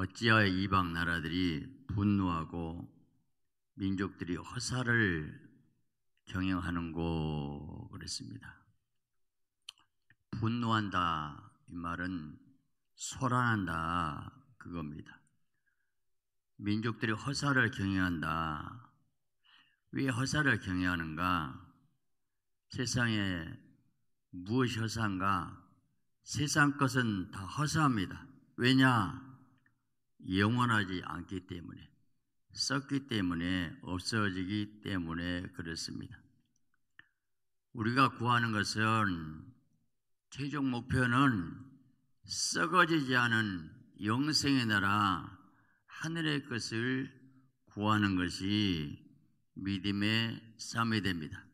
어찌하여 이방 나라들이 분노하고 민족들이 허사를 경영하는고 그랬습니다. 분노한다 이 말은 소란한다 그겁니다. 민족들이 허사를 경영한다. 왜 허사를 경영하는가? 세상에 무엇이 허사인가? 세상 것은 다 허사합니다. 왜냐? 영원하지 않기 때문에 썩기 때문에 없어지기 때문에 그렇습니다. 우리가 구하는 것은 최종 목표는 썩어지지 않은 영생의 나라 하늘의 것을 구하는 것이 믿음의 삶이 됩니다.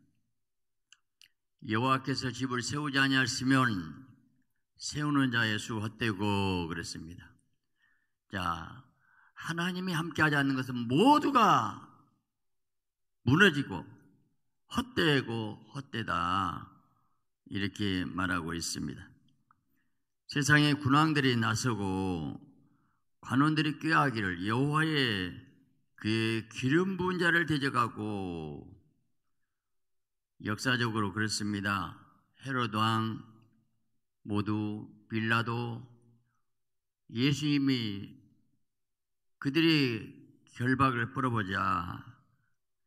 여호와께서 집을 세우지 아니하시면 세우는 자의 수 헛되고 그랬습니다. 자, 하나님이 함께하지 않는 것은 모두가 무너지고 헛되고 헛되다 이렇게 말하고 있습니다. 세상에 군왕들이 나서고 관원들이 꾀하기를 여호와의 그의 기름 부은 자를 대적하고 역사적으로 그렇습니다. 헤로도왕 모두 빌라도 예수님이 그들이 결박을 풀어보자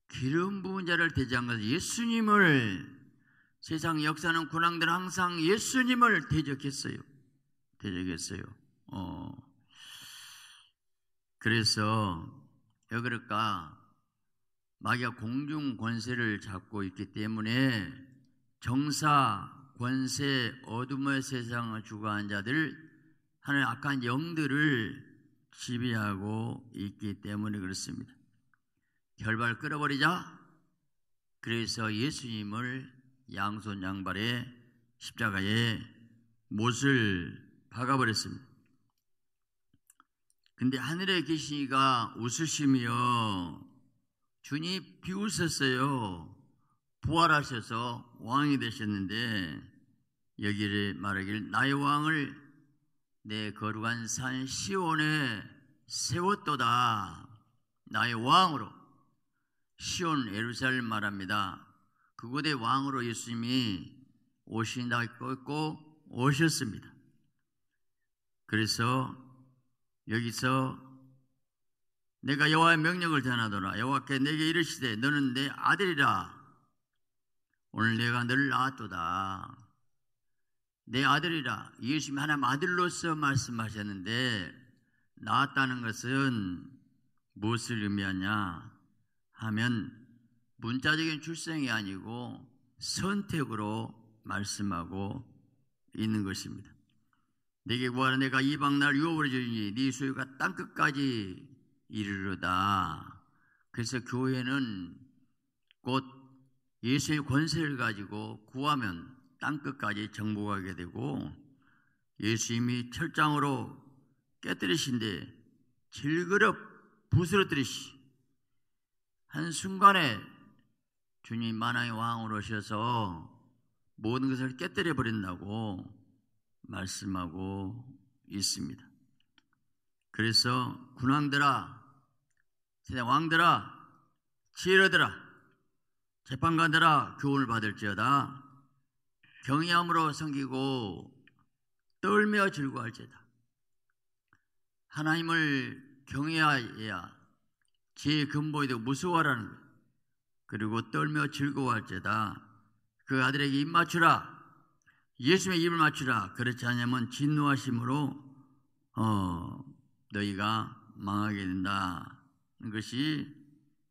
기름 부은 자를 대적한 것은 예수님을 세상 역사는 군왕들 항상 예수님을 대적했어요. 대적했어요. 어. 그래서 왜 그럴까? 마귀가 공중 권세를 잡고 있기 때문에 정사, 권세, 어둠의 세상을 주관한 자들, 하늘의 악한 영들을 시비하고 있기 때문에 그렇습니다. 결발 끌어버리자. 그래서 예수님을 양손 양발에 십자가에 못을 박아버렸습니다. 근데 하늘에 계시니가 웃으시며 주님 비웃었어요. 부활하셔서 왕이 되셨는데 여기를 말하길 나의 왕을 내 거룩한 산 시온에 세웠도다. 나의 왕으로 시온 에루살렘 말합니다. 그곳의 왕으로 예수님이 오신다고 했고 오셨습니다. 그래서 여기서 내가 여호와의 명령을 전하더라. 여호와께 내게 이르시되 너는 내 아들이라. 오늘 내가 널 낳았도다. 내 아들이라 예수님이 하나님 아들로서 말씀하셨는데 나왔다는 것은 무엇을 의미하냐 하면 문자적인 출생이 아니고 선택으로 말씀하고 있는 것입니다. 내게 구하는 내가 이방 날 유업을 주니 네 소유가 땅 끝까지 이르르다. 그래서 교회는 곧 예수의 권세를 가지고 구하면 땅끝까지 정복하게 되고 예수님이 철장으로 깨뜨리신데 질그럽 부스러뜨리시 한순간에 주님 만왕의 왕으로 오셔서 모든 것을 깨뜨려 버린다고 말씀하고 있습니다. 그래서 군왕들아, 세상 왕들아, 지혜로들아, 재판관들아 교훈을 받을지어다 경외함으로 섬기고 떨며 즐거할지다. 워 하나님을 경외하여야 제 근본이 되고 무서워하라는 것. 그리고 떨며 즐거워할지다. 그 아들에게 입 맞추라. 예수의 입을 맞추라. 그렇지 않으면 진노하심으로 어, 너희가 망하게 된다. 이것이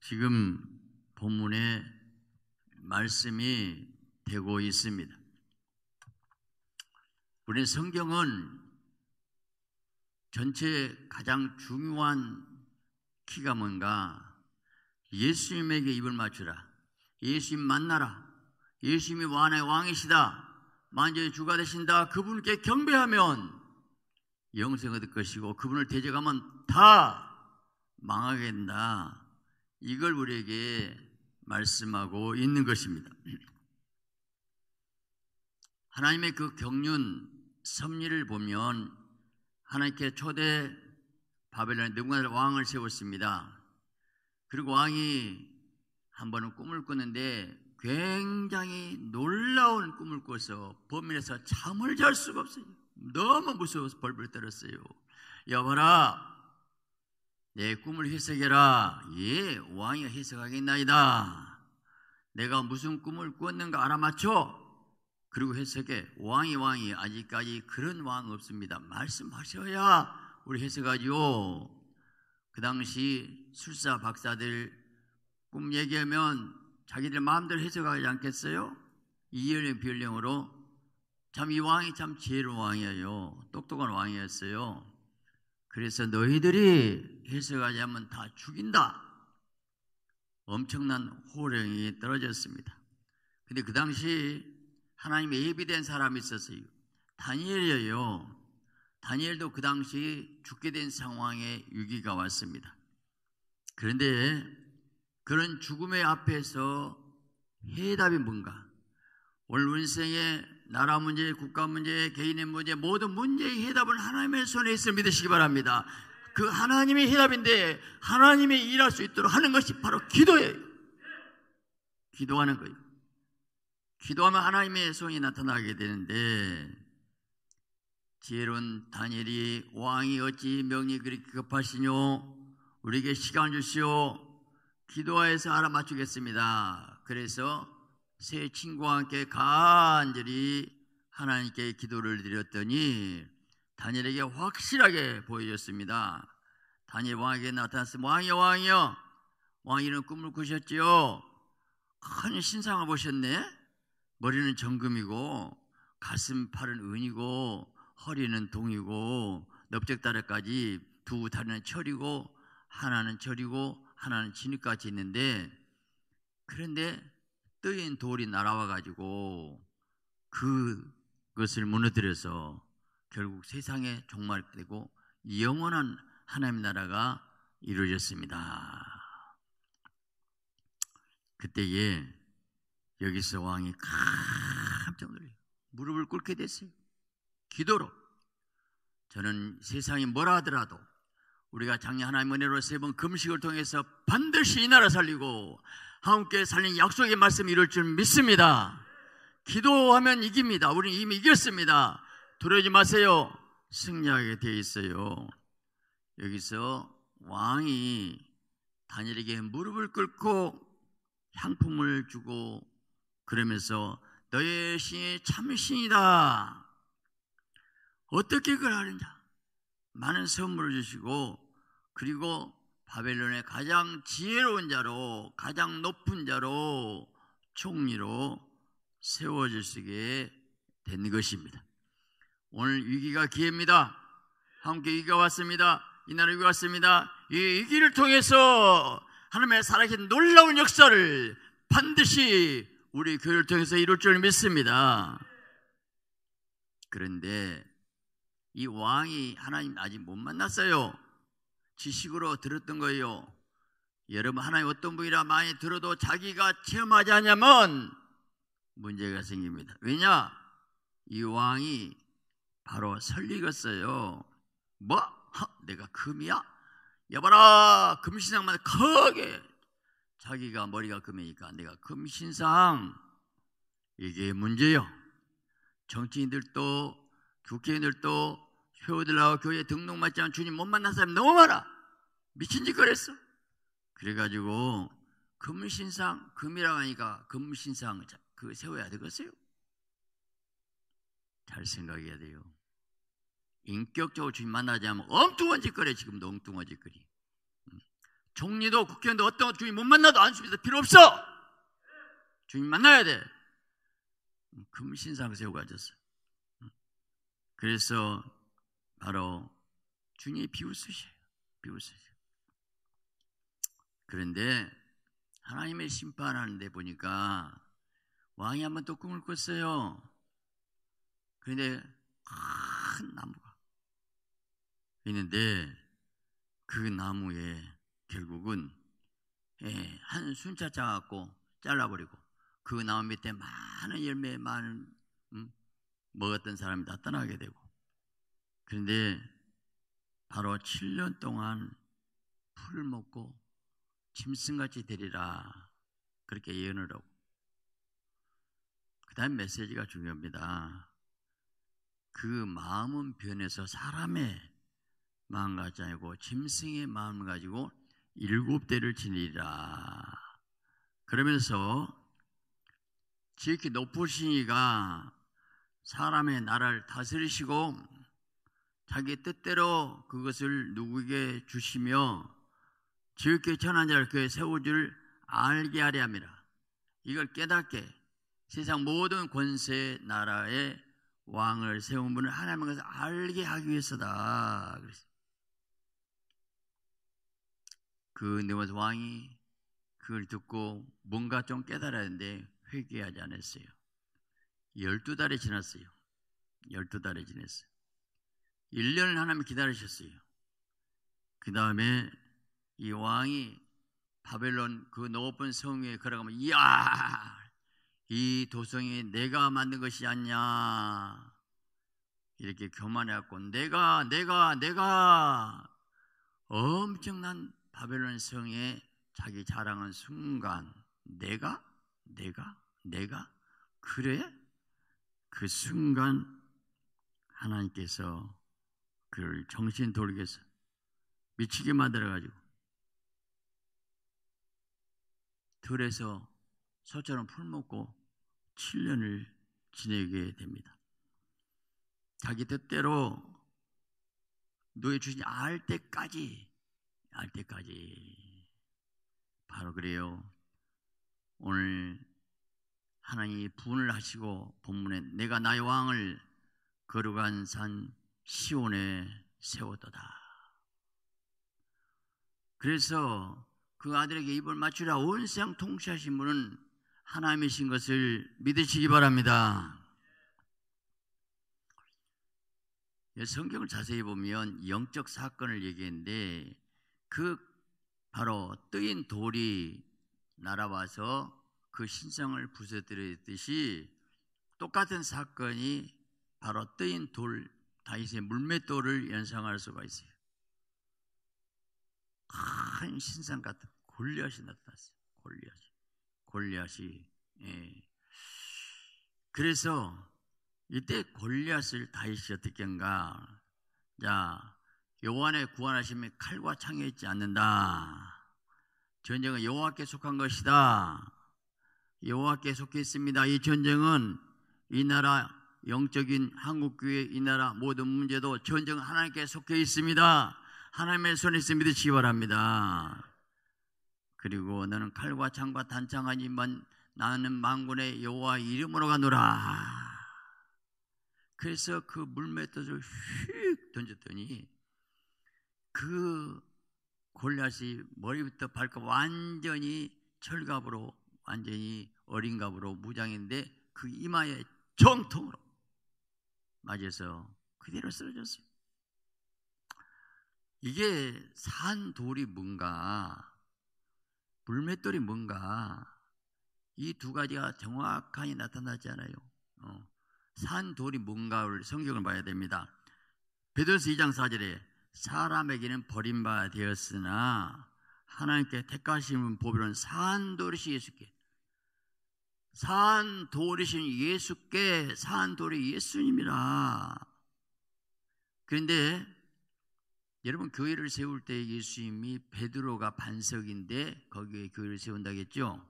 지금 본문의 말씀이 되고 있습니다. 우리 성경은 전체 의 가장 중요한 키가 뭔가 예수님에게 입을 맞추라. 예수님 만나라. 예수님이 왕의 왕이시다. 만주의 주가 되신다. 그분께 경배하면 영생 얻을 것이고 그분을 대적하면 다 망하게 된다. 이걸 우리에게 말씀하고 있는 것입니다. 하나님의 그 경륜, 섭리를 보면 하나님께 초대 바벨론에 누군가 왕을 세웠습니다. 그리고 왕이 한 번은 꿈을 꾸는데 굉장히 놀라운 꿈을 꿔서 범인에서 잠을 잘 수가 없어요. 너무 무서워서 벌벌 떨었어요. 여봐라, 내 꿈을 해석해라. 예, 왕이 해석하겠나이다. 내가 무슨 꿈을 꾸었는가 알아맞혀. 그리고 해석에 왕이 왕이 아직까지 그런 왕 없습니다. 말씀하셔야 우리 해석하지요그 당시 술사 박사들 꿈 얘기하면 자기들 마음대로 해석하지 않겠어요? 이연령 비연령으로 참 이 왕이 참 지혜로운 왕이에요. 똑똑한 왕이었어요. 그래서 너희들이 해석하지 않으면 다 죽인다. 엄청난 호령이 떨어졌습니다. 근데 그 당시 하나님의 예비된 사람이 있었어요. 다니엘이에요. 다니엘도 그 당시 죽게 된 상황에 위기가 왔습니다. 그런데 그런 죽음의 앞에서 해답이 뭔가? 오늘 인생의 나라 문제, 국가 문제, 개인의 문제, 모든 문제의 해답은 하나님의 손에 있을 믿으시기 바랍니다. 그 하나님의 해답인데 하나님이 일할 수 있도록 하는 것이 바로 기도예요. 기도하는 거예요. 기도하면 하나님의 소원이 나타나게 되는데 지혜로운 다니엘이 왕이 어찌 명이 그리 급하시뇨 우리에게 시간 주시오 기도하여서 알아맞추겠습니다. 그래서 세 친구와 함께 간절히 하나님께 기도를 드렸더니 다니엘에게 확실하게 보여줬습니다. 다니엘 왕에게 나타났으니 왕이여 왕이여 왕이는 꿈을 꾸셨지요. 큰 신상을 보셨네. 머리는 정금이고 가슴 팔은 은이고 허리는 동이고 넓적다리까지 두 다리는 철이고 하나는 철이고 하나는 진흙같이 있는데 그런데 뜨인 돌이 날아와 가지고 그것을 무너뜨려서 결국 세상에 종말되고 영원한 하나님 나라가 이루어졌습니다. 그때에 여기서 왕이 깜짝 놀래요. 무릎을 꿇게 됐어요. 기도로. 저는 세상이 뭐라 하더라도 우리가 작년 하나님 은혜로 세 번 금식을 통해서 반드시 이 나라 살리고 함께 살린 약속의 말씀 이룰 줄 믿습니다. 기도하면 이깁니다. 우리는 이미 이겼습니다. 두려워지 마세요. 승리하게 돼 있어요. 여기서 왕이 다니엘에게 무릎을 꿇고 향품을 주고 그러면서 너의 신이 참신이다. 어떻게 그걸 하느냐? 많은 선물을 주시고 그리고 바벨론의 가장 지혜로운 자로 가장 높은 자로 총리로 세워지시게 된 것입니다. 오늘 위기가 기회입니다. 함께 위기가 왔습니다. 이날라 위기가 왔습니다. 이 위기를 통해서 하나님의 살아계신 놀라운 역사를 반드시 우리 교회를 통해서 이룰 줄 믿습니다. 그런데 이 왕이 하나님 아직 못 만났어요. 지식으로 들었던 거예요. 여러분 하나님 어떤 분이라 많이 들어도 자기가 체험하지 않으면 문제가 생깁니다. 왜냐? 이 왕이 바로 설리겠어요. 뭐? 허, 내가 금이야? 여봐라 금신상만 크게 자기가 머리가 금이니까 내가 금신상 이게 문제요. 정치인들도 국회의원들도 회원들 나와 교회등록맞지 않은 주님 못 만난 사람 너무 많아. 미친 짓 그랬어. 그래가지고 금신상 금이라고 하니까 금신상 그 세워야 되겠어요. 잘 생각해야 돼요. 인격적으로 주님 만나지 않으면 엉뚱한 짓거리 지금도 엉뚱한 짓거리. 종리도 국회의원도 어떤 것도 주인 못 만나도 안수비서 필요 없어. 주님 만나야 돼. 금신상 세우고 앉았어요. 그래서 바로 주님의 비웃으셔요. 비웃으셔요. 그런데 하나님의 심판하는데 보니까 왕이 한번 또 꿈을 꿨어요. 그런데 큰 나무가 있는데 그 나무에 결국은 예, 한 순차 짜갖고 잘라버리고 그 나무 밑에 많은 열매 많은 음, 먹었던 사람이 다 떠나게 되고 그런데 바로 7년 동안 풀 먹고 짐승같이 되리라 그렇게 예언을 하고 그 다음 메시지가 중요합니다 그 마음은 변해서 사람의 마음 가지 아니고 짐승의 마음 가지고 일곱 대를 지니라. 그러면서 지극히 높으신 이가 사람의 나라를 다스리시고 자기 뜻대로 그것을 누구에게 주시며 지극히 천한 자를 그에 세워줄 알게 하려 합니다. 이걸 깨닫게 세상 모든 권세 나라의 왕을 세운 분을 하나님께서 알게 하기 위해서다. 그래서 그 느와드 왕이 그걸 듣고 뭔가 좀깨달았는데 회개하지 않았어요. 열두 달이 지났어요. 열두 달이 지났어요. 1년을 하나님 기다리셨어요. 그 다음에 이 왕이 바벨론 그 높은 성에 걸어가면 이야 이 도성이 내가 만든 것이 아니냐 이렇게 교만해갖고 내가 내가 내가 엄청난 바벨론 성에 자기 자랑한 순간 내가 내가 내가 그래 그 순간 하나님께서 그를 정신 돌리겠어 미치게 만들어 가지고 들에서 소처럼 풀 먹고 7년을 지내게 됩니다. 자기 뜻대로 노예 주신이알 때까지 알 때까지. 바로 그래요. 오늘 하나님이 분을 하시고 본문에 내가 나의 왕을 거룩한 산 시온에 세웠도다. 그래서 그 아들에게 입을 맞추라 온 세상 통치하신 분은 하나님이신 것을 믿으시기 바랍니다. 성경을 자세히 보면 영적 사건을 얘기했는데 그 바로 뜨인 돌이 날아와서 그 신성을 부서뜨렸듯이 똑같은 사건이 바로 뜨인 돌, 다윗의 물맷돌을 연상할 수가 있어요. 큰 신상 같은 골리앗이 나타났어요. 골리앗 골리앗이. 예. 그래서 이때 골리앗을 다윗이 어떻게 한가? 자, 여호와의 구원하심이 칼과 창에 있지 않는다. 전쟁은 여호와께 속한 것이다. 여호와께 속해 있습니다. 이 전쟁은 이 나라 영적인 한국교회 이 나라 모든 문제도 전쟁 하나님께 속해 있습니다. 하나님의 손에 있음을 믿으시기 바니다 그리고 너는 칼과 창과 단창하니만 나는 망군의 여호와 이름으로 가노라. 그래서 그 물맷돌을 휙 던졌더니 그 골리앗이 머리부터 발끝 완전히 철갑으로 완전히 어린갑으로 무장인데 그 이마에 정통으로 맞아서 그대로 쓰러졌어요. 이게 산 돌이 뭔가 물맷돌이 뭔가 이 두 가지가 정확하게 나타나지 않아요. 어. 산 돌이 뭔가를 성경을 봐야 됩니다. 베드로서 2장 4절에 사람에게는 버림받아 되었으나 하나님께 택하심은 보비는 산돌이시 예수께 산돌이신 예수께 산돌이 예수님이라 그런데 여러분 교회를 세울 때 예수님이 베드로가 반석인데 거기에 교회를 세운다겠죠?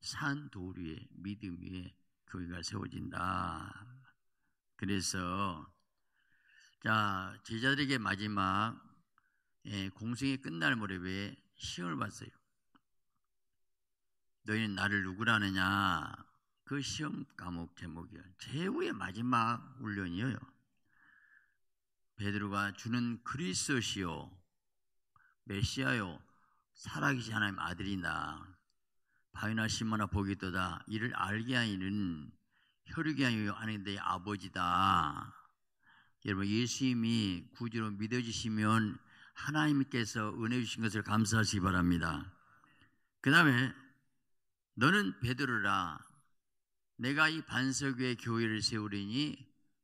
산 돌 위에 믿음 위에 교회가 세워진다. 그래서 자, 제자들에게 마지막 예, 공생이 끝날 무렵에 시험을 봤어요. 너희는 나를 누구라느냐? 그 시험 과목 제목이요. 최후의 마지막 훈련이요 베드로가 주는 그리스도시요 메시아요 살아계신 하나님 아들이다. 바위나 시마나 복이 떠다 이를 알게 하이는 혈육이 아니요 아닌데 아버지다. 여러분 예수님이 구주로 믿어주시면 하나님께서 은혜 주신 것을 감사하시기 바랍니다. 그 다음에 너는 베드로라 내가 이 반석 위에 교회를 세우리니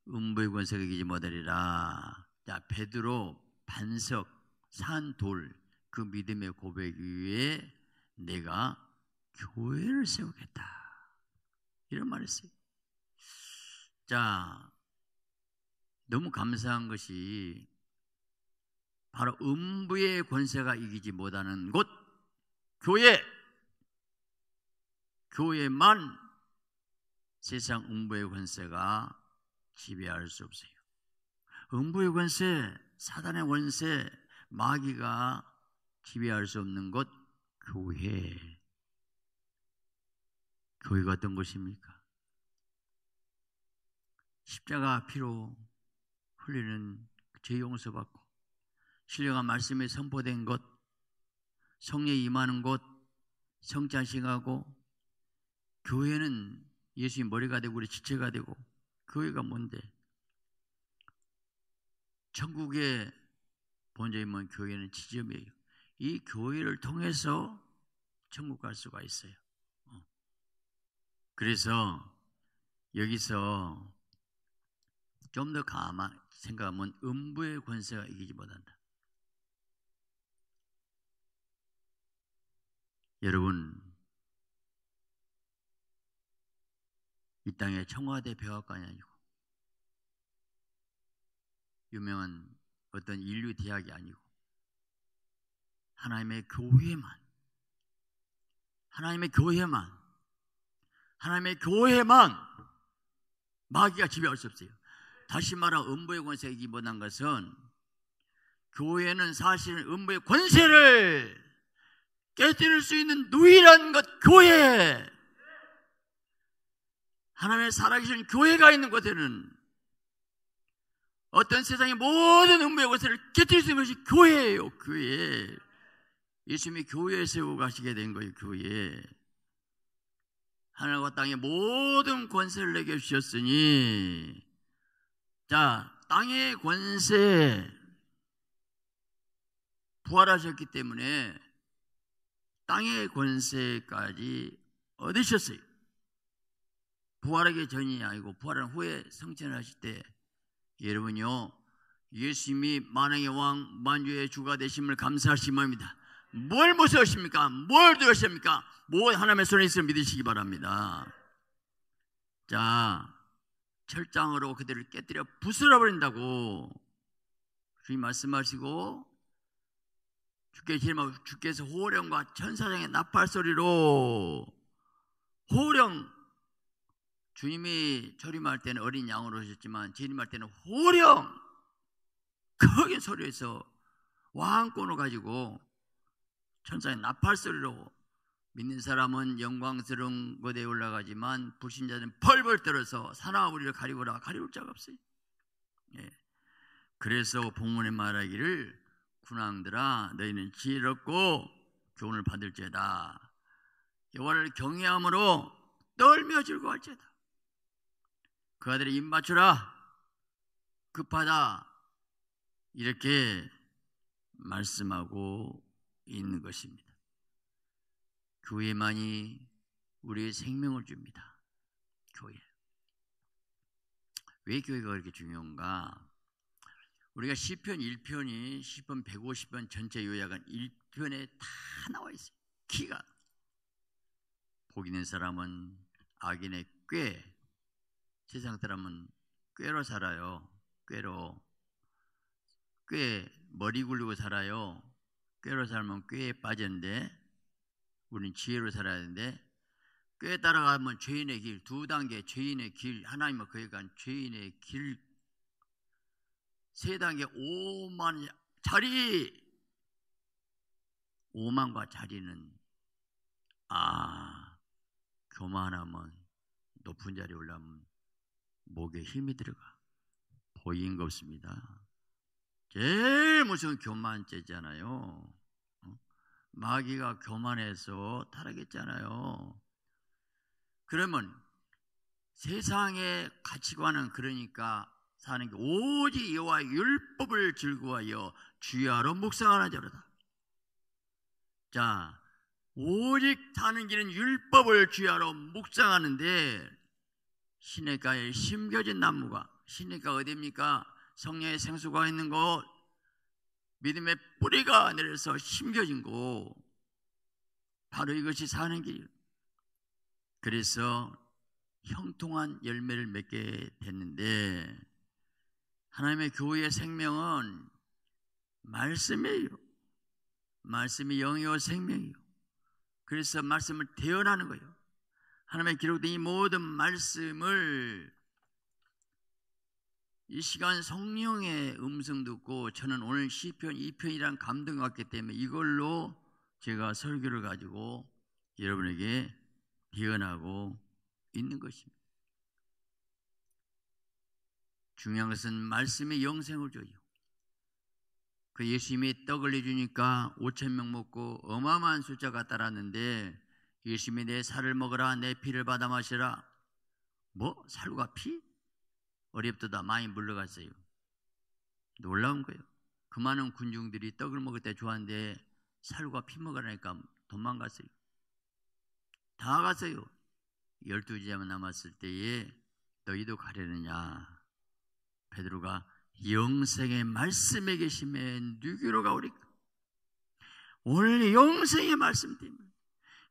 음부의 권세가 이기지 못하리라. 자 베드로 반석 산 돌 그 믿음의 고백 위에 내가 교회를 세우겠다. 이런 말 했어요. 자, 너무 감사한 것이 바로 음부의 권세가 이기지 못하는 곳 교회 교회만 세상 음부의 권세가 지배할 수 없어요. 음부의 권세, 사단의 권세, 마귀가 지배할 수 없는 곳 교회. 교회가 어떤 것입니까 십자가 피로 풀리는 죄 용서받고 신령한 말씀에 선포된 것 성에 임하는 곳 성찬식하고 교회는 예수님 머리가 되고 우리 지체가 되고 교회가 뭔데 천국의 본재임은 교회는 지점이에요. 이 교회를 통해서 천국 갈 수가 있어요. 어. 그래서 여기서 좀 더 가만 생각하면 음부의 권세가 이기지 못한다. 여러분, 이 땅에 청와대 백악관이 아니고 유명한 어떤 인류 대학이 아니고 하나님의 교회만 하나님의 교회만 하나님의 교회만 마귀가 지배할 수 없어요. 다시 말하 음부의 권세에 기본한 것은 교회는 사실 음부의 권세를 깨뜨릴 수 있는 누이란 것 교회 하나님의 살아계신 교회가 있는 곳에는 어떤 세상의 모든 음부의 권세를 깨뜨릴 수 있는 것이 교회예요 교회 예수님이 교회에 세우고 가시게 된 거예요 교회 하나님과 땅의 모든 권세를 내게 주셨으니 자, 땅의 권세 부활하셨기 때문에 땅의 권세까지 얻으셨어요. 부활하기 전이 아니고 부활한 후에 성천하실 때 여러분요 예수님이 만왕의 왕 만주의 주가 되심을 감사하신 마입니다. 뭘 무서우십니까? 뭘 두려우십니까? 뭐 하나님의 손에 있으면 믿으시기 바랍니다. 자, 철장으로 그들을 깨뜨려 부술어버린다고 주님 말씀하시고 주께서 희망, 주께서 호령과 천사장의 나팔 소리로 호령 주님이 절임할 때는 어린 양으로 오셨지만 재림할 때는 호령 크게 소리에서 왕권을 가지고 천사의 나팔 소리로 믿는 사람은 영광스러운 곳에 올라가지만 불신자는 벌벌 떨어서 사나와 우리를 가리고라 가리울 자가 없어요. 예. 그래서 본문에 말하기를 군왕들아 너희는 지혜롭고 교훈을 받을 죄다. 여와를 경외함으로 떨며 즐거워할 죄다. 그 아들의 입 맞추라. 급하다. 이렇게 말씀하고 있는 것입니다. 교회만이 우리의 생명을 줍니다. 교회. 왜 교회가 그렇게 중요한가? 우리가 시편 1편이 시편 150편 전체 요약은 1편에 다 나와 있어요. 키가 복 있는 사람은 악인의 꾀 세상 사람은 꾀로 살아요. 꾀로 꾀 머리 굴리고 살아요. 꾀로 살면 꾀에 빠졌는데 우리는 지혜로 살아야 되는데 꽤 따라가면 죄인의 길 두 단계 죄인의 길 하나님은 그에 간 죄인의 길 세 단계 오만 자리 오만과 자리는 아 교만하면 높은 자리에 올라면 목에 힘이 들어가 보인 것입니다 제일 무서운 교만죄잖아요. 마귀가 교만해서 타락했잖아요. 그러면 세상의 가치관은 그러니까 사는 게 오직 여호와 율법을 즐거워하여 주야로 묵상하나 저러다. 자, 오직 타는 길은 율법을 주야로 묵상하는데 시내가에 심겨진 나무가 시내가 어디입니까? 성녀의 생수가 있는 곳 믿음의 뿌리가 내려서 심겨진 곳 바로 이것이 사는 길이에요. 그래서 형통한 열매를 맺게 됐는데 하나님의 교회의 생명은 말씀이에요. 말씀이 영이요 생명이요. 그래서 말씀을 대언하는 거예요. 하나님의 기록된 이 모든 말씀을 이 시간 성령의 음성 듣고 저는 오늘 시편 2편이란 감동 같기 때문에 이걸로 제가 설교를 가지고 여러분에게 예언하고 있는 것입니다. 중요한 것은 말씀의 영생을 줘요. 그 예수님이 떡을 내주니까 5천 명 먹고 어마어마한 숫자가 따랐는데 예수님이 내 살을 먹으라 내 피를 받아 마시라 뭐? 살과 피? 어렵도다 많이 물러갔어요. 놀라운 거예요. 그 많은 군중들이 떡을 먹을 때 좋아하는데 살과 피 먹으라니까 도망갔어요. 다 갔어요. 열두 제자만 남았을 때에 너희도 가려느냐. 베드로가 영생의 말씀에 계심에 누구로 가오리까? 원래 영생의 말씀 때문에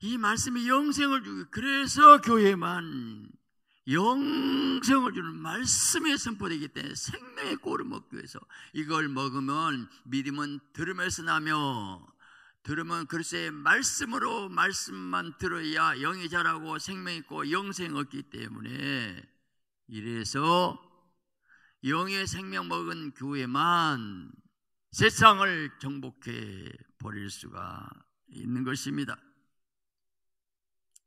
이 말씀이 영생을 주고 그래서 교회만 영생을 주는 말씀의 선포되기 때문에 생명의 꼴을 먹기 위해서 이걸 먹으면 믿음은 들음에서 나며 들으면 글쎄 말씀으로 말씀만 들어야 영이 자라고 생명 있고 영생 얻기 때문에 이래서 영의 생명 먹은 교회만 세상을 정복해 버릴 수가 있는 것입니다.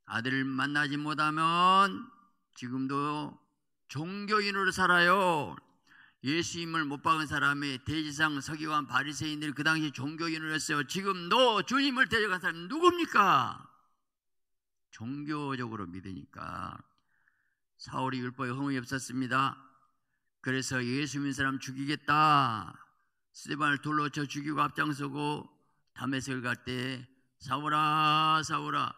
아들을 만나지 못하면 지금도 종교인으로 살아요. 예수님을 못 박은 사람이 대지상 서기관 바리새인들이 그 당시 종교인으로 했어요. 지금 도 주님을 데려간 사람이 누굽니까? 종교적으로 믿으니까 사울이 율법에 허물이 없었습니다. 그래서 예수 님는 사람 죽이겠다. 스테반을 돌로 쳐 죽이고 앞장서고 담에서갈때 사울아 사울아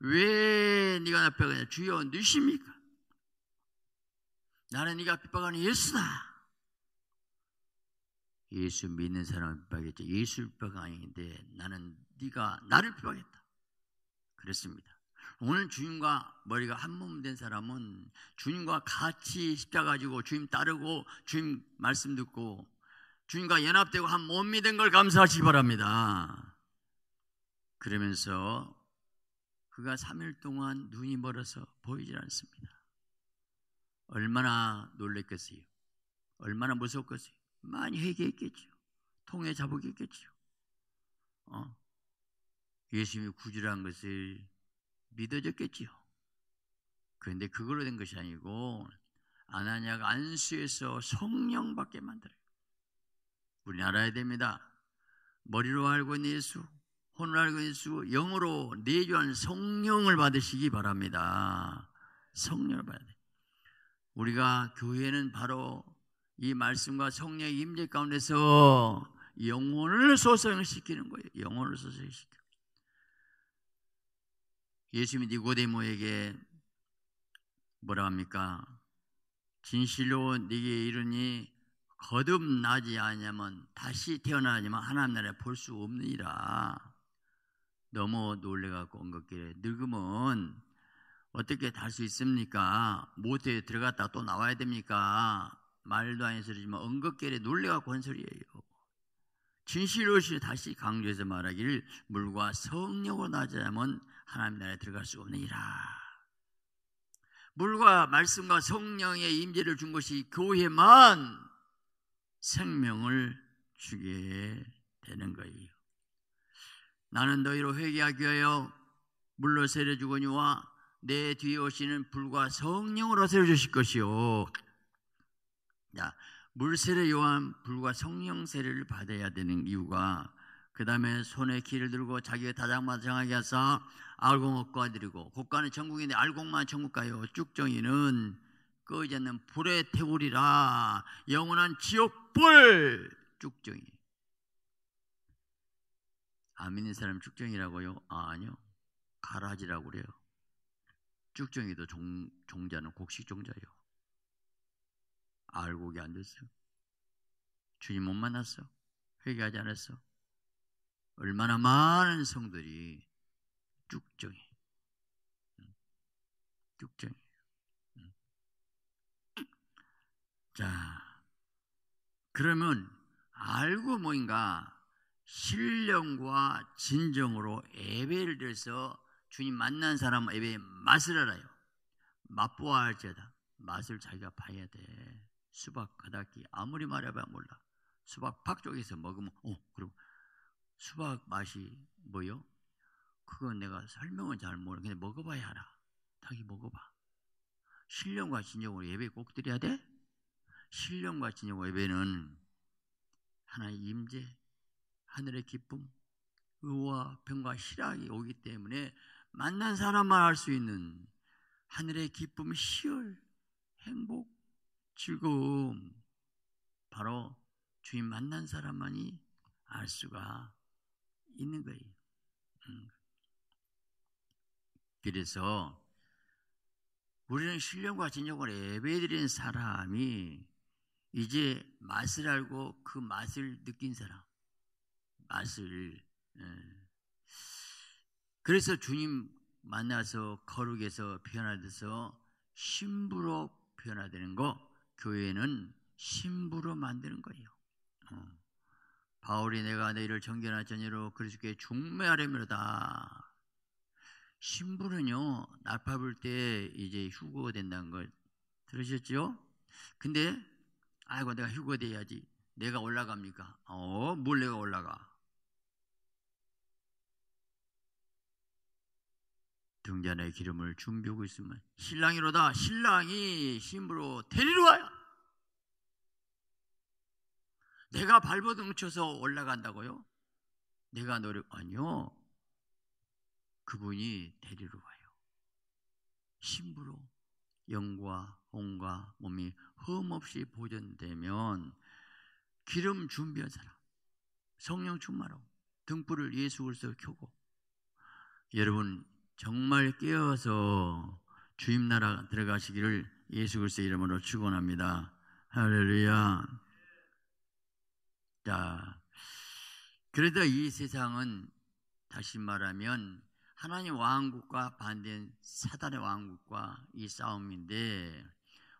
왜 네가 나 빼가냐 주여 누십니까? 나는 네가 핍박하는 예수다. 예수 믿는 사람을 핍박했죠. 예수 핍박 아닌데 나는 네가 나를 핍박했다. 그랬습니다. 오늘 주님과 머리가 한 몸 된 사람은 주님과 같이 십자 가지고 주님 따르고 주님 말씀 듣고 주님과 연합되고 한 몸이 된 걸 감사하시기 바랍니다. 그러면서 그가 3일 동안 눈이 멀어서 보이질 않습니다. 얼마나 놀랬겠어요. 얼마나 무섭겠어요. 많이 회개했겠죠. 통해 자복했겠죠. 어? 예수님이 구주라는 것을 믿어졌겠지요. 그런데 그걸로 된 것이 아니고 아나냐가 안수해서 성령밖에 만들어요. 우리 알아야 됩니다. 머리로 알고 있는 예수, 혼으로 알고 있는 예수, 영으로 내주한 성령을 받으시기 바랍니다. 성령을 받아야 돼. 우리가 교회는 바로 이 말씀과 성령의 임재 가운데서 영혼을 소생시키는 거예요. 영혼을 소생시켜. 예수님이 니고데모에게 뭐라 합니까? 진실로 네게 이르니 거듭나지 아니면 다시 태어나지만 하나님 나라에 볼 수 없느니라. 너무 놀래갖고 온 것길에 늙음은 어떻게 달 수 있습니까? 모텔에 들어갔다 또 나와야 됩니까? 말도 아닌 소리지만 언급결에 놀래갖고 한 소리예요. 진실로시 다시 강조해서 말하기를 물과 성령으로 나자면 하나님 나라에 들어갈 수 없느니라. 물과 말씀과 성령의 임재를 준 것이 교회만 생명을 주게 되는 거예요. 나는 너희로 회개하기 위하여 물로 세례 주거니와 내 뒤에 오시는 불과 성령으로 세워주실 것이요. 자, 물세례 요한 불과 성령 세례를 받아야 되는 이유가 그 다음에 손에 길을 들고 자기의 다장마장하게 하사 알곡 먹고 드리고 곡간은 천국인데 알곡만 천국 가요. 쭉정이는 끄지 않는 불의태우이라 영원한 지옥불 쭉정이 아 믿는 사람 쭉정이라고요? 아, 아니요 가라지라고 그래요 죽정이도 종, 종자는 곡식 종자요. 알곡이 안 됐어. 주님 못 만났어. 회개하지 않았어. 얼마나 많은 성들이 쭉정이. 쭉정이. 자, 그러면 알고 뭔가 신령과 진정으로 예배를 드려서 주님 만난 사람 예배 맛을 알아요. 맛보아 할지다. 맛을 자기가 봐야 돼. 수박 가닥기 아무리 말해봐야 몰라. 수박 팍 쪽에서 먹으면 어 그리고 수박 맛이 뭐요? 그건 내가 설명은 잘 모르. 근데 먹어봐야 알아. 자기 먹어봐. 신령과 진정으로 예배 꼭 드려야 돼. 신령과 진정 예배는 하나의 임재, 하늘의 기쁨, 의와 병과 희락이 오기 때문에 만난 사람만 알 수 있는 하늘의 기쁨, 희열, 행복, 즐거움 바로 주님 만난 사람만이 알 수가 있는 거예요. 음. 그래서 우리는 신령과 진정으예배드리 사람이 이제 맛을 알고 그 맛을 느낀 사람, 맛을 음, 그래서 주님 만나서 거룩에서 변화돼서 신부로 변화되는 거 교회는 신부로 만드는 거예요. 어. 바울이 내가 너희를 정결한 자녀로 그리스도께 중매하려니라. 신부는요 날파불 때 이제 휴거가 된다는 걸 들으셨죠? 근데 아이고 내가 휴거 돼야지 내가 올라갑니까? 어뭘 내가 올라가? 등잔에 기름을 준비하고 있으면 신랑이로다 신랑이 힘으로 데리러 와요. 내가 발버둥 쳐서 올라간다고요? 내가 노력 아니요. 그분이 데리러 와요. 힘으로 영과 온과 몸이 흠없이 보존되면 기름 준비한 사람 성령 충만하 등불을 예수 그리스도 켜고 여러분 정말 깨어서 주임 나라 들어가시기를 예수 그리스의 이름으로 축원합니다. 할렐루야. 자, 그래다이 세상은 다시 말하면 하나님 왕국과 반대인 사단의 왕국과 이 싸움인데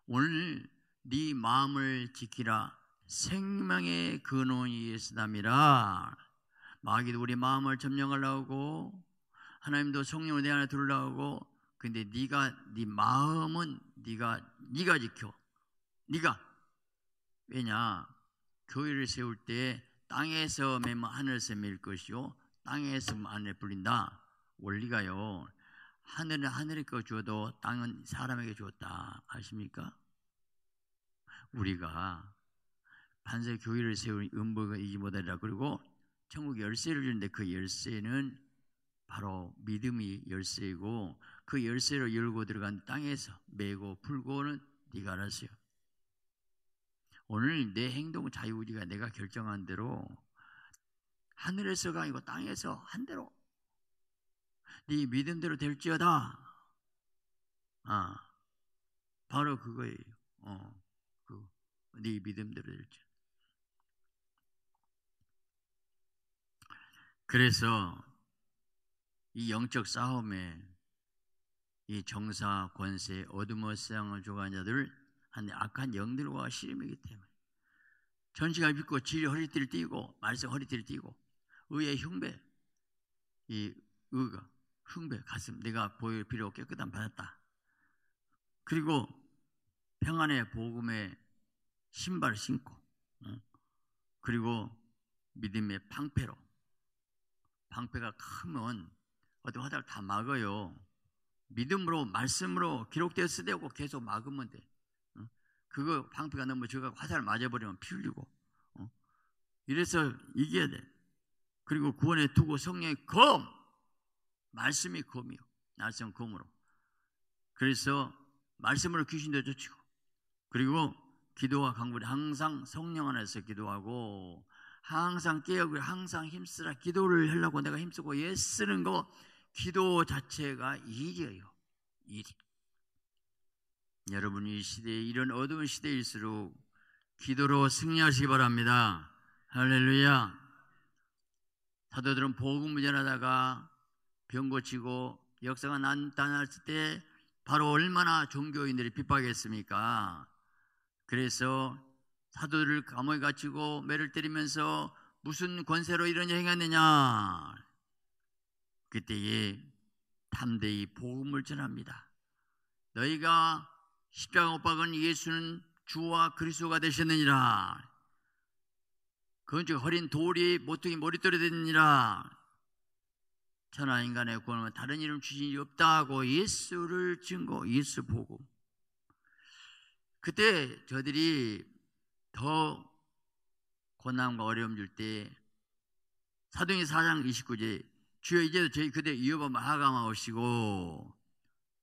오늘 네 마음을 지키라 생명의 근원이 예수남이라 마귀도 우리 마음을 점령하려고 하나님도 성령을내 안에 들어오고 근데 네가 네 마음은 네가 네가 지켜. 네가 왜냐 교회를 세울 때 땅에서 매면 하늘에서 밀 것이요 땅에서 안에 불린다 원리가요 하늘은 하늘에 거 주어도 땅은 사람에게 주었다 아십니까? 우리가 반세 교회를 세울 음보가 이기 못하리라 그리고 천국 열쇠를 주는데 그 열쇠는 바로 믿음이 열쇠이고 그열쇠로 열고 들어간 땅에서 메고 풀고는 네가 알았어요. 오늘 내 행동 자유의지가 내가 결정한 대로 하늘에서가 아니고 땅에서 한 대로 네 믿음대로 될지어다. 아, 바로 그거예요. 어, 그, 네 믿음대로 될지. 그래서 이 영적 싸움에 이 정사 권세 어둠의 세상을 조간 자들 한데 악한 영들과 씨름이기 때문에 전시가 빚고 질 허리띠를 띠고 말씀 허리띠를 띠고 의의 흉배 이 의가 흉배 가슴 내가 보일 필요 깨끗함 받았다 그리고 평안의 복음의 신발을 신고 그리고 믿음의 방패로 방패가 크면 어떤 화살을다 막아요. 믿음으로 말씀으로 기록되어 쓰대고 계속 막으면 돼. 어? 그거 방패가 너무 적가 화살 맞아버리면 피 흘리고 어? 이래서 이겨야 돼. 그리고 구원에 두고 성령의 검 말씀이 검이요. 날성 검으로. 그래서 말씀으로 귀신도 쫓치고 그리고 기도와 강구를 항상 성령 안에서 기도하고 항상 깨어고 항상 힘쓰라 기도를 하려고 내가 힘쓰고 예쓰는 거 기도 자체가 일이에요. 일. 여러분 이 시대에 이런 어두운 시대일수록 기도로 승리하시기 바랍니다. 할렐루야. 사도들은 복음 전하다가 병 고치고 역사가 난탄났을때 바로 얼마나 종교인들이 핍박했습니까? 그래서 사도를 감옥에 갇히고 매를 때리면서 무슨 권세로 이런 행했느냐 그때에 담대히 복음을 전합니다. 너희가 십자가 못 박은 예수는 주와 그리스도가 되셨느니라. 그건 허린 돌이 모퉁이 머리돌이 되느니라. 천하 인간의 구원은 다른 이름 주신 이 없다고 예수를 증거, 예수 보고. 그때 저들이 더 고난과 어려움 줄 때 사도행 4장 29제 주여 이제 저희 그대 이어을 마감하시고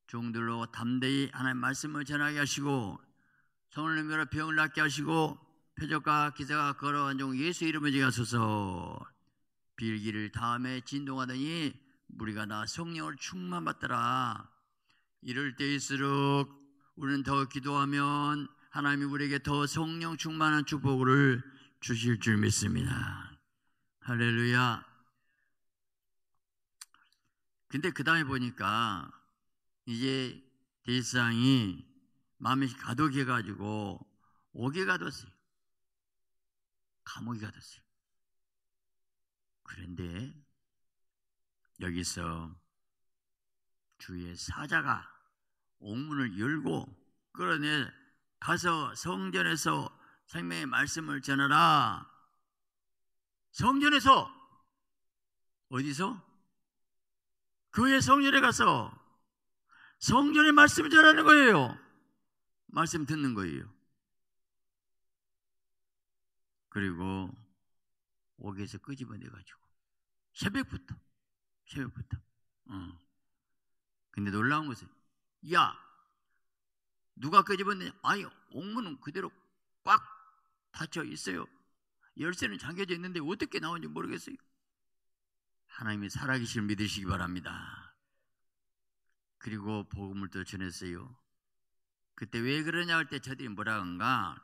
종들로 담대히 하나님 말씀을 전하게 하시고 손을 내밀어 병을 낫게 하시고 표적과 기사가 걸어간 종 예수 이름을 지가소서 빌기를 다음에 진동하더니 우리가 나 성령을 충만받더라 이럴 때일수록 우리는 더 기도하면 하나님이 우리에게 더 성령 충만한 축복을 주실 줄 믿습니다 할렐루야 근데 그 다음에 보니까 이제 대상이 마음이 가독해가지고 오게 가뒀어요. 감옥에 가뒀어요. 그런데 여기서 주의 사자가 옥문을 열고 끌어내 가서 성전에서 생명의 말씀을 전하라. 성전에서 어디서? 교회 성전에 가서 성전의 말씀 전하는 거예요. 말씀 듣는 거예요. 그리고 옥에서 끄집어내가지고 새벽부터 새벽부터 어. 근데 놀라운 것은 야 누가 끄집어내냐 아니 옥문은 그대로 꽉 닫혀 있어요 열쇠는 잠겨져 있는데 어떻게 나온지 모르겠어요 하나님이 살아계심을 믿으시기 바랍니다. 그리고 복음을 또 전했어요. 그때 왜 그러냐 할 때 저들이 뭐라 한가?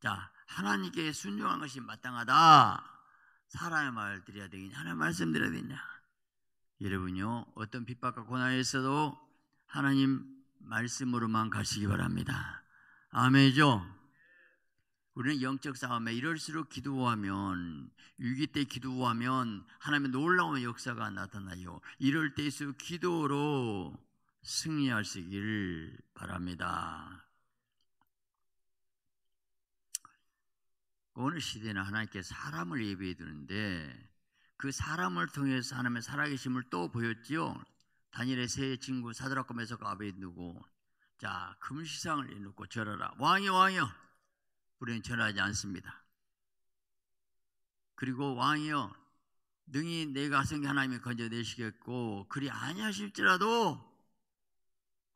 자, 하나님께 순종한 것이 마땅하다. 사람의 말 드려야 되겠냐? 하나님 말씀 드려야 되냐? 여러분요, 어떤 핍박과 고난에서도 하나님 말씀으로만 가시기 바랍니다. 아멘이죠? 우리는 영적 싸움에 이럴수록 기도하면 위기 때 기도하면 하나님의 놀라운 역사가 나타나요. 이럴 때일수록 기도로 승리하시길 바랍니다. 오늘 그 시대는 하나님께 사람을 예배해 두는데 그 사람을 통해서 하나님의 살아계심을 또 보였지요. 다니엘의 세 친구 사드락검에서 아베누고 자 금시상을 내놓고 절하라 왕이 왕이여. 왕이여 우리는 전하지 않습니다. 그리고 왕이여 능히 내 가슴에 하나님이 건져내시겠고 그리 아니하실지라도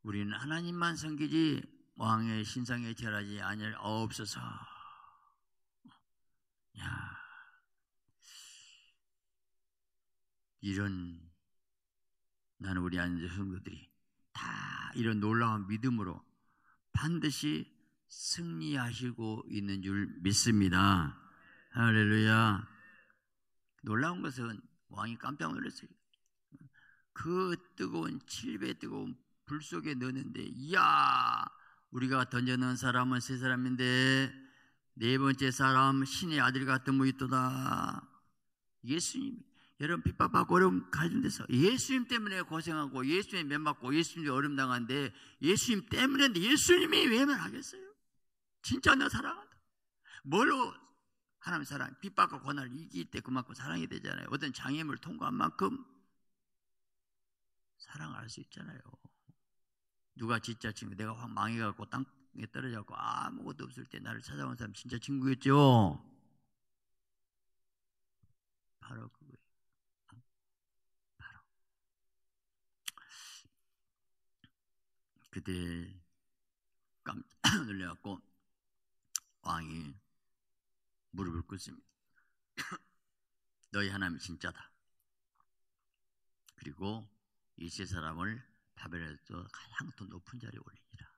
우리는 하나님만 섬기지 왕의 신상에 절하지 아니할 없어서 야 이런 나는 우리 안에 성도들이 다 이런 놀라운 믿음으로 반드시 승리하시고 있는 줄 믿습니다. 할렐루야. 놀라운 것은 왕이 깜짝 놀랐어요. 그 뜨거운 7배 뜨거운 불 속에 넣는데 이야 우리가 던져놓은 사람은 세 사람인데 네 번째 사람 신의 아들 같은 무이도다 예수님 여러분 핍박받고 어려움 가진 데서 예수님 때문에 고생하고 예수님 맴맞고 예수님 어려움 당한데 예수님 때문에 예수님이 외면 하겠어요? 진짜 너 사랑한다. 뭘로 하나님 사랑, 핍박과 고난을 이기때 그만큼 사랑이 되잖아요. 어떤 장애물 통과한 만큼 사랑을 할수 있잖아요. 누가 진짜 친구, 내가 확 망해갖고 땅에 떨어져갖고 아무것도 없을 때 나를 찾아온 사람 진짜 친구겠죠 바로 그거예요. 바로. 그때 깜짝 놀래갖고 왕이 무릎을 꿇습니다. 너희 하나님 진짜다. 그리고 이 세 사람을 바벨에서 가장 더 높은 자리에 올리니라.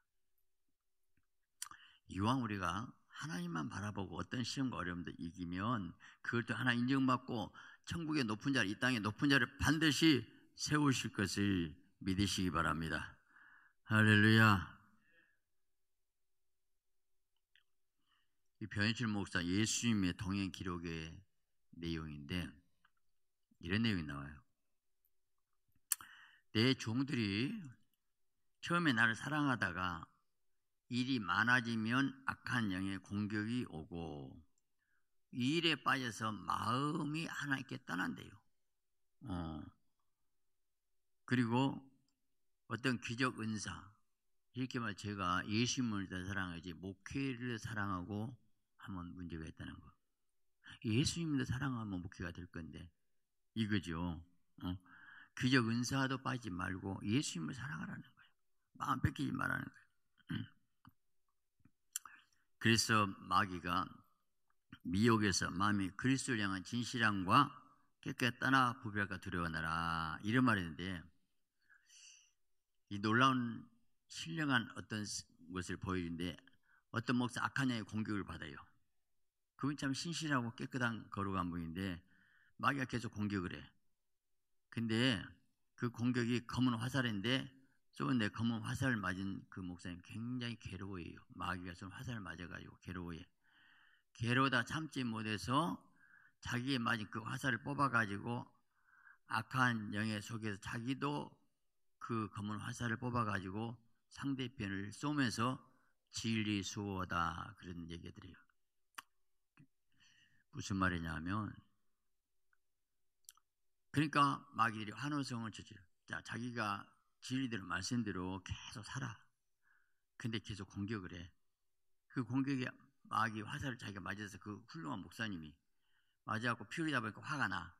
이왕 우리가 하나님만 바라보고 어떤 시험과 어려움도 이기면 그걸 또 하나 인정받고 천국의 높은 자리, 이 땅의 높은 자리를 반드시 세우실 것을 믿으시기 바랍니다. 할렐루야. 이 변희철 목사 예수님의 동행 기록의 내용인데 이런 내용이 나와요. 내 종들이 처음에 나를 사랑하다가 일이 많아지면 악한 영의 공격이 오고 이 일에 빠져서 마음이 하나님께 떠난대요. 어. 그리고 어떤 기적 은사 이렇게 말 제가 예수님을 사랑하지 목회를 사랑하고 하면 문제가 있다는 거. 예수님도 사랑하면 목회가 될 건데 이거죠. 어? 귀적 은사도 빠지지 말고 예수님을 사랑하라는 거예요. 마음 뺏기지 말라는 거예요. 그래서 마귀가 미혹에서 마음이 그리스도를 향한 진실함과 깨끗하나 부별과 두려워하라 이런 말인데 이 놀라운 신령한 어떤 것을 보여주는데 어떤 목사 악한 영의 공격을 받아요. 그분이 참 신실하고 깨끗한 거룩한 분인데 마귀가 계속 공격을 해. 근데 그 공격이 검은 화살인데 쏘는데 검은 화살 을 맞은 그 목사님 굉장히 괴로워해요. 마귀가 좀 화살 을 맞아가지고 괴로워해. 괴로다 참지 못해서 자기의 맞은 그 화살을 뽑아가지고 악한 영의 속에서 자기도 그 검은 화살을 뽑아가지고 상대편을 쏘면서 진리 수호다 그런 얘기들이에요. 무슨 말이냐면 그러니까 마귀들이 환호성을 지지르 자기가 진리대로 말씀대로 계속 살아. 근데 계속 공격을 해. 그 공격에 마귀 화살을 자기가 맞아서 그 훌륭한 목사님이 맞아갖고 피우리다 보니까 화가 나.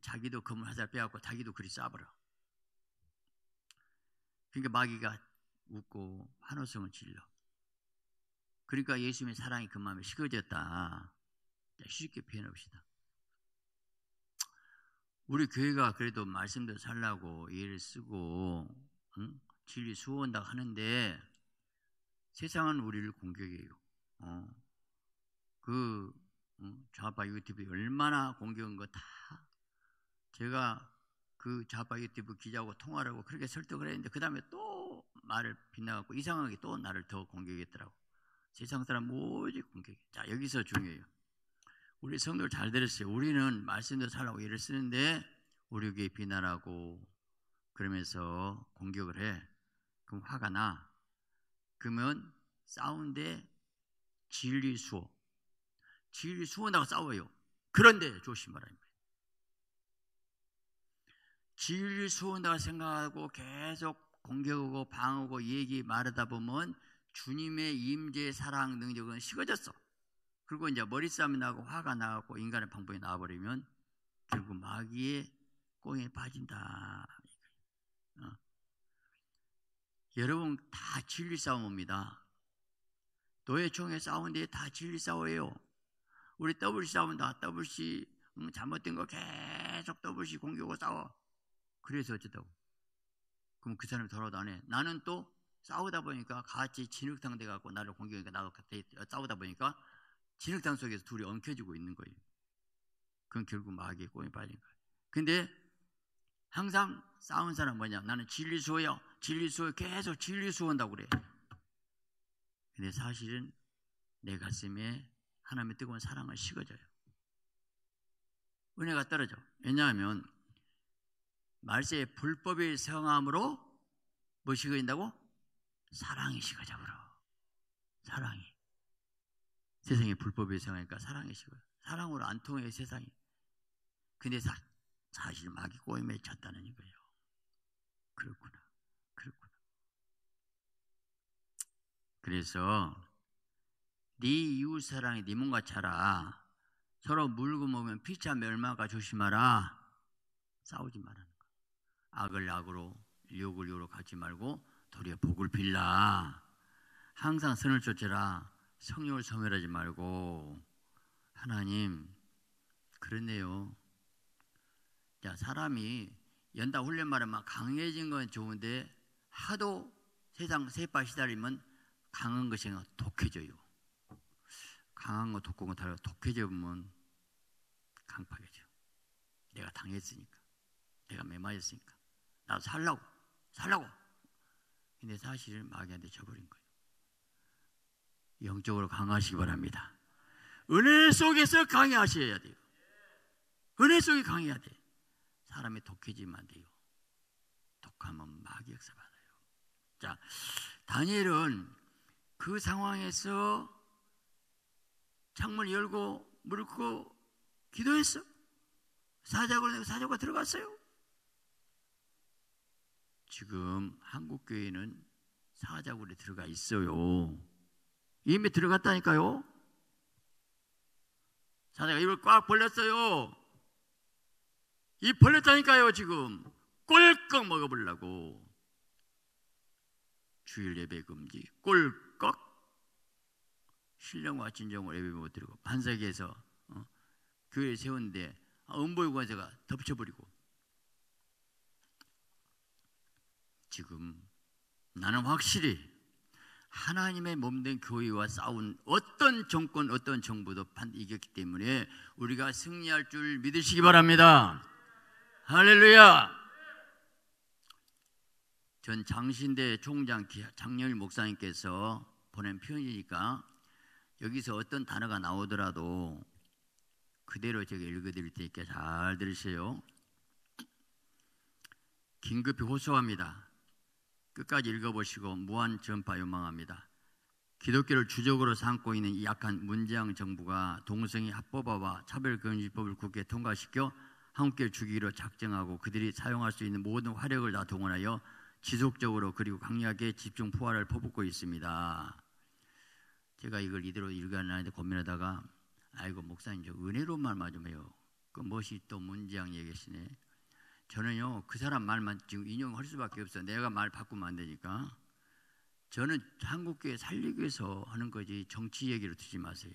자기도 검을 화살 빼갖고 자기도 그리 쏴버려. 그러니까 마귀가 웃고 환호성을 질러. 그러니까 예수님의 사랑이 그 마음에 식어졌다. 쉽게 표현합시다. 우리 교회가 그래도 말씀도 살라고 예를 쓰고 응? 진리 수호한다 하는데 세상은 우리를 공격해요. 어. 그 응? 좌파 유튜브 얼마나 공격한 거 다 제가 그 좌파 유튜브 기자하고 통화하고 그렇게 설득을 했는데 그 다음에 또 말을 빗나갖고 이상하게 또 나를 더 공격했더라고. 세상 사람 오직 공격해. 자 여기서 중요해요. 우리 성도를 잘 들으세요. 우리는 말씀대로 살라고 일를 쓰는데 우리 에게 비난하고 그러면서 공격을 해. 그럼 화가 나. 그러면 싸운데 진리수호. 진리수호나고 싸워요. 그런데 조심하라. 진리수호나 생각하고 계속 공격하고 방하고 어 얘기 말하다 보면 주님의 임재 사랑 능력은 식어졌어. 그리고 이제 머리싸움이 나고 화가 나고 인간의 방법이 나와버리면 결국 마귀의 꽁에 빠진다. 어. 여러분 다 진리 싸움입니다. 노예총회 싸우는데 다 진리 싸워요. 우리 WC 싸운다. WC 음, 잘못된 거 계속 WC 공격하고 싸워. 그래서 어쩌다고 그럼 그 사람이 돌아다도 나는 또 싸우다 보니까 같이 진흙탕 돼갖고 나를 공격하니까 나도 싸우다 보니까 진흙탕 속에서 둘이 엉켜지고 있는 거예요. 그건 결국 마귀의 꿈에 빠진 거예요. 근데 항상 싸운 사람 뭐냐? 나는 진리 수호요. 진리 수호 계속 진리 수호한다고 그래. 근데 사실은 내 가슴에 하나님의 뜨거운 사랑을 식어져요. 은혜가 떨어져. 왜냐하면 말세에 불법의 성함으로 무엇이 뭐 그다고 사랑이 식어져 버려. 사랑이. 세상이 불법의 세상이니까 사랑의 식어요. 사랑으로 안 통해요, 세상이. 근데 사, 사실 막이 꼬임에 찼다는 거예요 그렇구나. 그렇구나. 그래서 네 이웃 사랑이 네 몸과 차라. 서로 물고 먹으면 피차 멸망과 조심하라. 싸우지 말라는 거. 악을 악으로, 욕을 욕으로 갖지 말고 도리어 복을 빌라. 항상 선을 쫓으라. 성령을 소멸하지 말고 하나님 그러네요. 자 사람이 연다 훈련만에 막 강해진 건 좋은데 하도 세상 세파 시달리면 강한 것이 독해져요. 강한 거 독한 거 달라 독해져 보면 강팍해져. 내가 당했으니까, 내가 매맞았으니까, 나도 살라고, 살라고. 근데 사실 마귀한테 져버린 거예요. 영적으로 강하시기 바랍니다. 은혜 속에서 강해하셔야 돼요. 은혜 속에 강해야 돼. 사람이 독해지면 안 돼요. 독하면 막 역사 받아요. 자, 다니엘은 그 상황에서 창문 열고 물을 끄고 기도했어. 사자고 내고 사자가 들어갔어요. 지금 한국 교회는 사자굴에 들어가 있어요. 이미 들어갔다니까요. 자내가 입을 꽉 벌렸어요. 입 벌렸다니까요, 지금. 꿀꺽 먹어보려고. 주일 예배 금지, 꿀꺽. 신령과 진정을 예배 못 드리고, 반기에서 어? 교회 세운데 아, 음보유관세가 덮쳐버리고. 지금 나는 확실히 하나님의 몸된 교회와 싸운 어떤 정권, 어떤 정부도 반 이겼기 때문에 우리가 승리할 줄 믿으시기 바랍니다. 할렐루야! 전 장신대 총장 장렬 목사님께서 보낸 표현이니까 여기서 어떤 단어가 나오더라도 그대로 제가 읽어드릴 테니까 잘 들으세요. 긴급히 호소합니다. 끝까지 읽어보시고 무한 전파 요망합니다. 기독교를 주적으로 삼고 있는 이 약한 문재양 정부가 동성애 합법화와 차별금지법을 국회에 통과시켜 한국교 주기로 작정하고 그들이 사용할 수 있는 모든 화력을 다 동원하여 지속적으로 그리고 강력하게 집중 포화를 퍼붓고 있습니다. 제가 이걸 이대로 읽어나는데 고민하다가 아이고 목사님 저 은혜로만 맞으며요. 그멋이또 문재양 얘기시네. 저는요 그 사람 말만 지금 인용할 수밖에 없어요. 내가 말 바꾸면 안 되니까. 저는 한국교회 살리기 위해서 하는 거지 정치 얘기로 듣지 마세요.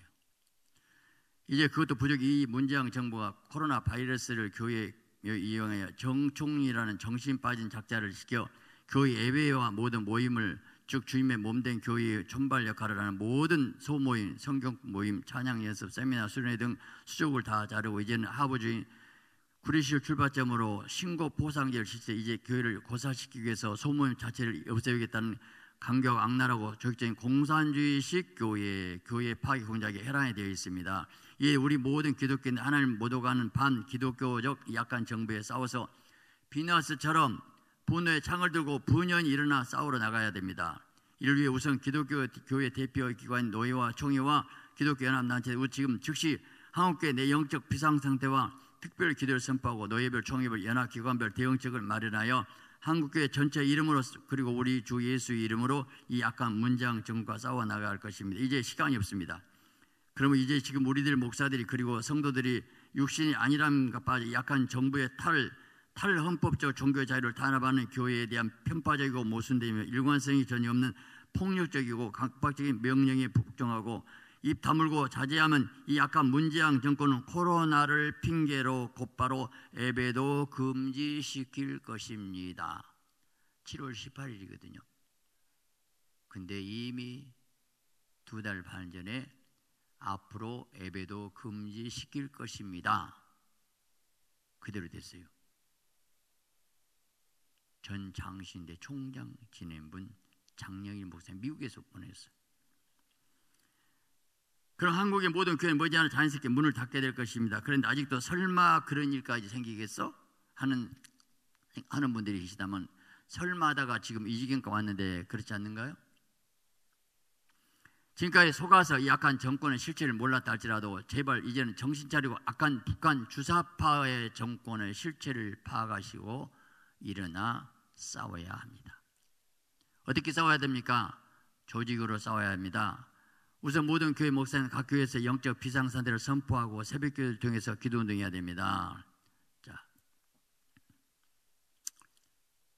이제 그것도 부족히 이 문재인 정부가 코로나 바이러스를 교회에 이용하여 정총리라는 정신 빠진 작자를 시켜 교회 예배와 모든 모임을 즉 주님의 몸 된 교회의 촌발 역할을 하는 모든 소모임, 성경 모임, 찬양 연습, 세미나 수련회 등 수족을 다 자르고 이제는 하부주인 구리시 출발점으로 신고 포상제를 실제 이제 교회를 고사시키기 위해서 소모임 자체를 없애겠다는 강경 악랄하고 적극적인 공산주의식 교회 교회 파괴 공작에 해란이 되어 있습니다. 이에 우리 모든 기독교인 하나님 못 오가는 반 기독교적 약간 정부에 싸워서 비나스처럼 분노의 창을 들고 분연히 일어나 싸우러 나가야 됩니다. 이를 위해 우선 기독교 교회 대표 기관 인 노예와 총회와 기독교 연합단체 지금 즉시 한국교회 내 영적 비상 상태와 특별 기도를 선포하고 노예별, 총회별 연합 기관별 대응책을 마련하여 한국교회 전체 이름으로 그리고 우리 주 예수 이름으로 이약간 문장 정과 싸워 나갈 것입니다. 이제 시간이 없습니다. 그러면 이제 지금 우리들 목사들이 그리고 성도들이 육신이 아니라는 값 약한 정부의 탈, 탈헌법적 종교 자유를 탄압하는 교회에 대한 편파적이고 모순되며 일관성이 전혀 없는 폭력적이고 강박적인 명령에 복종하고 입 다물고 자제하면 이 약간 문재양 정권은 코로나를 핑계로 곧바로 예배도 금지시킬 것입니다. 7월 18일이거든요. 근데 이미 두 달 반 전에 앞으로 예배도 금지시킬 것입니다. 그대로 됐어요. 전 장신대 총장 지낸 분 장영일 목사님 미국에서 보냈어요. 그럼 한국의 모든 교회 머지않아 자연스럽게 문을 닫게 될 것입니다. 그런데 아직도 설마 그런 일까지 생기겠어? 하는 하는 분들이 계시다면 설마다가 지금 이 지경까지 왔는데 그렇지 않는가요? 지금까지 속아서 약한 정권의 실체를 몰랐다 할지라도 제발 이제는 정신 차리고 악한 북한 주사파의 정권의 실체를 파악하시고 일어나 싸워야 합니다. 어떻게 싸워야 됩니까? 조직으로 싸워야 합니다. 우선 모든 교회 목사는 각 교회에서 영적 비상사대를 선포하고 새벽교회를 통해서 기도 운동해야 됩니다. 자,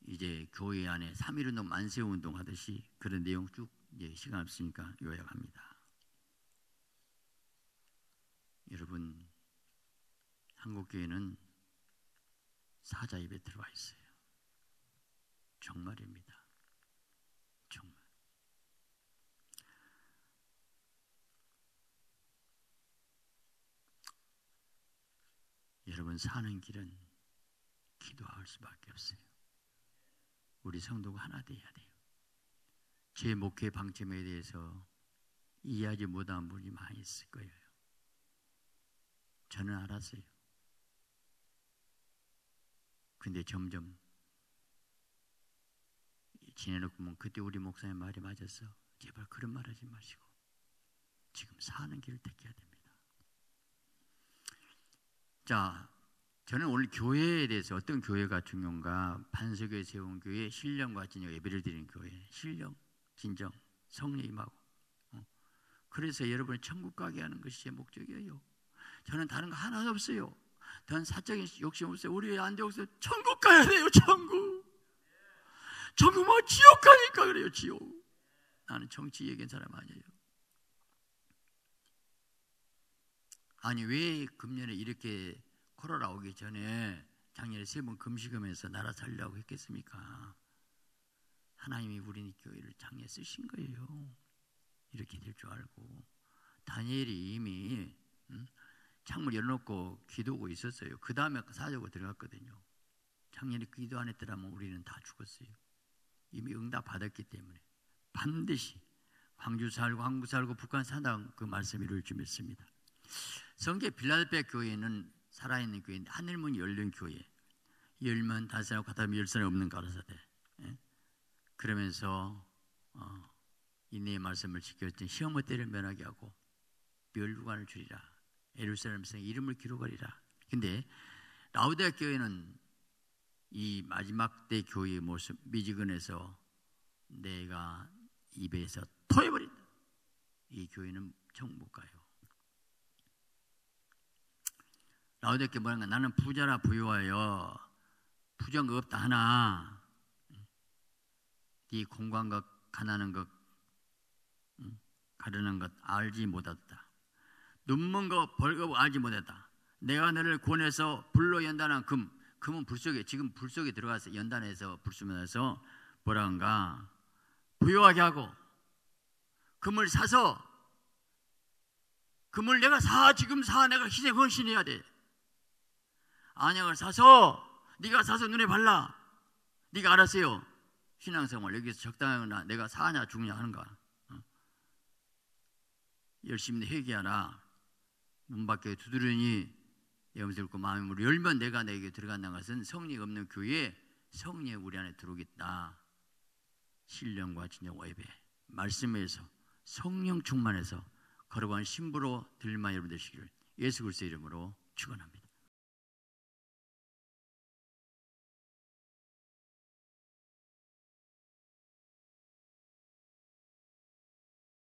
이제 교회 안에 3일 운동 만세 운동 하듯이 그런 내용 쭉 이제 시간 없으니까 요약합니다. 여러분 한국 교회는 사자 입에 들어와 있어요. 정말입니다. 여러분 사는 길은 기도할 수밖에 없어요. 우리 성도가 하나 돼야 돼요. 제 목회 방침에 대해서 이해하지 못한 분이 많이 있을 거예요. 저는 알았어요. 근데 점점 지내놓고 보면 그때 우리 목사님 말이 맞았어. 제발 그런 말 하지 마시고 지금 사는 길을 택해야 됩니다. 자, 저는 오늘 교회에 대해서 어떤 교회가 중요한가 반석에 세운 교회 신령과 진영 예배를 드리는 교회 신령, 진정, 성령임하고 어. 그래서 여러분 천국 가게 하는 것이 제 목적이에요. 저는 다른 거 하나도 없어요. 전 사적인 욕심 없어요. 우리 안돼 없어요. 천국 가야 돼요. 천국. 천국 뭐 지옥 가니까 그래요. 지옥. 나는 정치 얘기한 사람 아니에요. 아니 왜 금년에 이렇게 코로나 오기 전에 작년에 세 번 금식하면서 나라 살려고 했겠습니까? 하나님이 우리 교회를 장에 쓰신 거예요. 이렇게 될 줄 알고 다니엘이 이미 음? 창문 열어놓고 기도하고 있었어요. 그 다음에 사자고 들어갔거든요. 작년에 그 기도 안 했더라면 우리는 다 죽었어요. 이미 응답 받았기 때문에 반드시 광주 살고 한국 살고 북한 산다그 말씀 이룰 줄 믿습니다. 성계 빌라델피아 교회는 살아있는 교회인데 하늘문 열린 교회 열면 다사하고 가다면 열사는 없는 가라사대 예? 그러면서 어, 인내의 말씀을 지켰던 시험의 때를 면하게 하고 멸류관을 줄이라 예루살렘 성 이름을 기록하리라 근데 라우데 교회는 이 마지막 때 교회의 모습 미지근에서 내가 입에서 토해버린다 이 교회는 천국 가요 어저께 뭐라는가 나는 부자라 부유하여 부정 그 없다 하나 네 공고한 것 가난한 것 가르는 것 알지 못했다 눈먼 것 벌거벗 알지 못했다 내가 너를 권해서 불로 연단한 금 금은 불 속에 지금 불 속에 들어가서 연단해서 불수면해서 뭐라는가 부유하게 하고 금을 사서 금을 내가 사 지금 사 내가 희생 헌신해야 돼 안약을 사서 네가 사서 눈에 발라. 네가 알았어요. 신앙생활 여기서 적당하나 내가 사냐 죽냐 하는가. 어? 열심히 회개하라. 문 밖에 두드리니 염스럽고 마음을 열면 내가 내게 들어간다는 것은 성리 없는 교회에 성리 우리 안에 들어오겠다. 신령과 진정 예배 말씀에서 성령 충만해서 걸어간 신부로 들만 여러분 되시기를 예수 그리스도 이름으로 축원합니다.